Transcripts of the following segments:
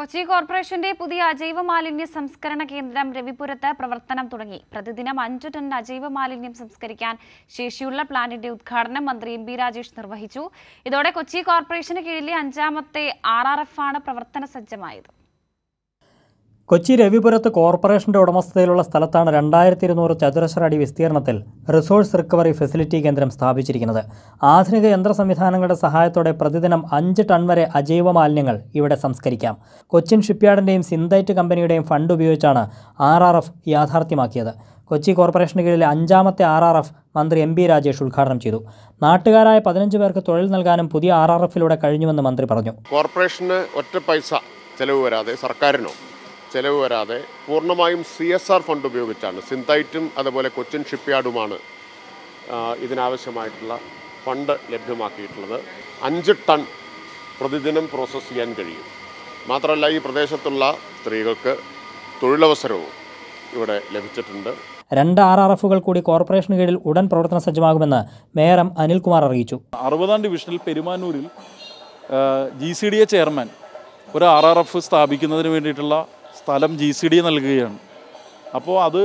കൊച്ചി കോർപ്പറേഷന്റെ പുതിയ അജൈവ മാലിന്യ സംസ്കരണ കേന്ദ്രം രവിപുരത്ത് പ്രവർത്തനം തുടങ്ങി പ്രതിദിനം അഞ്ചു ടൺ അജൈവ മാലിന്യം സംസ്കരിക്കാൻ ശേഷിയുള്ള പ്ലാന്റിന്റെ ഉദ്ഘാടനം മന്ത്രി എം രാജേഷ് നിർവഹിച്ചു ഇതോടെ കൊച്ചി കോർപ്പറേഷന് കീഴിലെ അഞ്ചാമത്തെ ആർ ആണ് പ്രവർത്തന സജ്ജമായത് കൊച്ചി രവിപുരത്ത് കോർപ്പറേഷന്റെ ഉടമസ്ഥതയിലുള്ള സ്ഥലത്താണ് രണ്ടായിരത്തി ഇരുന്നൂറ് ചതുരശ്ര അടി വിസ്തീർണത്തിൽ റിസോഴ്സ് റിക്കവറി ഫെസിലിറ്റി കേന്ദ്രം സ്ഥാപിച്ചിരിക്കുന്നത് ആധുനിക യന്ത്ര സംവിധാനങ്ങളുടെ സഹായത്തോടെ പ്രതിദിനം അഞ്ച് ടൺ വരെ അജൈവ മാലിന്യങ്ങൾ ഇവിടെ സംസ്കരിക്കാം കൊച്ചിൻ ഷിപ്പ്യാർഡിൻ്റെയും സിന്തൈറ്റ് കമ്പനിയുടെയും ഫണ്ട് ഉപയോഗിച്ചാണ് ആർ ആർ എഫ് യാഥാർത്ഥ്യമാക്കിയത് കൊച്ചി കോർപ്പറേഷന് കീഴിലെ അഞ്ചാമത്തെ ആർ ആർ എഫ് മന്ത്രി എം ബി രാജേഷ് ഉദ്ഘാടനം ചെയ്തു നാട്ടുകാരായ പതിനഞ്ച് പേർക്ക് തൊഴിൽ നൽകാനും പുതിയ ആർ ആർ എഫിലൂടെ കഴിഞ്ഞുവെന്ന് മന്ത്രി പറഞ്ഞു കോർപ്പറേഷന് ഒറ്റ പൈസ ചെലവ് വരാതെ സർക്കാരിനോ ചെലവ് വരാതെ പൂർണ്ണമായും സി എസ് ആർ ഫണ്ട് ഉപയോഗിച്ചാണ് സിന്തൈറ്റും അതുപോലെ കൊച്ചിൻ ഷിപ്പ്യാർഡുമാണ് ഇതിനാവശ്യമായിട്ടുള്ള ഫണ്ട് ലഭ്യമാക്കിയിട്ടുള്ളത് അഞ്ച് ടൺ പ്രതിദിനം പ്രോസസ്സ് ചെയ്യാൻ കഴിയും മാത്രമല്ല ഈ പ്രദേശത്തുള്ള സ്ത്രീകൾക്ക് തൊഴിലവസരവും ഇവിടെ ലഭിച്ചിട്ടുണ്ട് രണ്ട് ആർ ആർ എഫുകൾ കൂടി കോർപ്പറേഷന് കീഴിൽ ഉടൻ പ്രവർത്തന സജ്ജമാകുമെന്ന് മേയർ അനിൽകുമാർ അറിയിച്ചു അറുപതാം ഡിവിഷനിൽ പെരുമാനൂരിൽ G C D A chairman ഒരു ആർ ആർ എഫ് സ്ഥാപിക്കുന്നതിന് വേണ്ടിയിട്ടുള്ള സ്ഥലം ജി സി ഡി നൽകുകയാണ് അപ്പോൾ അത്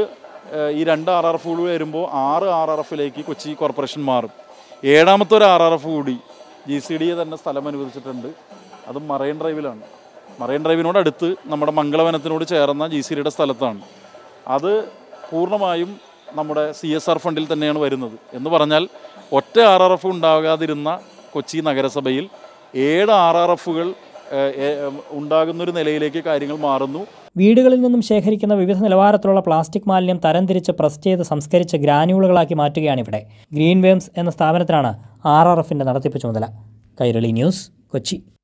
ഈ രണ്ട് ആർ ആർ കൂടി വരുമ്പോൾ ആറ് ആർ ആർ എഫിലേക്ക് കൊച്ചി കോർപ്പറേഷൻ മാറും ഏഴാമത്തെ ഒരു ആർ ആർ എഫ് കൂടി ജി സി ഡി തന്നെ സ്ഥലം അനുവദിച്ചിട്ടുണ്ട് അത് മറൈൻ ഡ്രൈവിലാണ് മറൈൻ ഡ്രൈവിനോട് അടുത്ത് നമ്മുടെ മംഗളവനത്തിനോട് ചേർന്ന ജി സി ഡിയുടെ സ്ഥലത്താണ് അത് പൂർണ്ണമായും നമ്മുടെ സി എസ് ആർ ഫണ്ടിൽ തന്നെയാണ് വരുന്നത് എന്ന് പറഞ്ഞാൽ ഒറ്റ ആർ ആർ എഫ് ഉണ്ടാകാതിരുന്ന കൊച്ചി നഗരസഭയിൽ ഏഴ് ആർ ആർ എഫുകൾ ഉണ്ടാകുന്നൊരു നിലയിലേക്ക് കാര്യങ്ങൾ മാറുന്നു വീടുകളിൽ നിന്നും ശേഖരിക്കുന്ന വിവിധ നിലവാരത്തിലുള്ള പ്ലാസ്റ്റിക് മാലിന്യം തരംതിരിച്ച് പ്രസ് ചെയ്ത് സംസ്കരിച്ച് ഗ്രാനുകളുകളാക്കി മാറ്റുകയാണ് ഇവിടെ ഗ്രീൻ വേംസ് എന്ന സ്ഥാപനത്തിനാണ് ആർ ആർ എഫിൻ്റെ നടത്തിപ്പ് ചുമതല കൈരളി ന്യൂസ് കൊച്ചി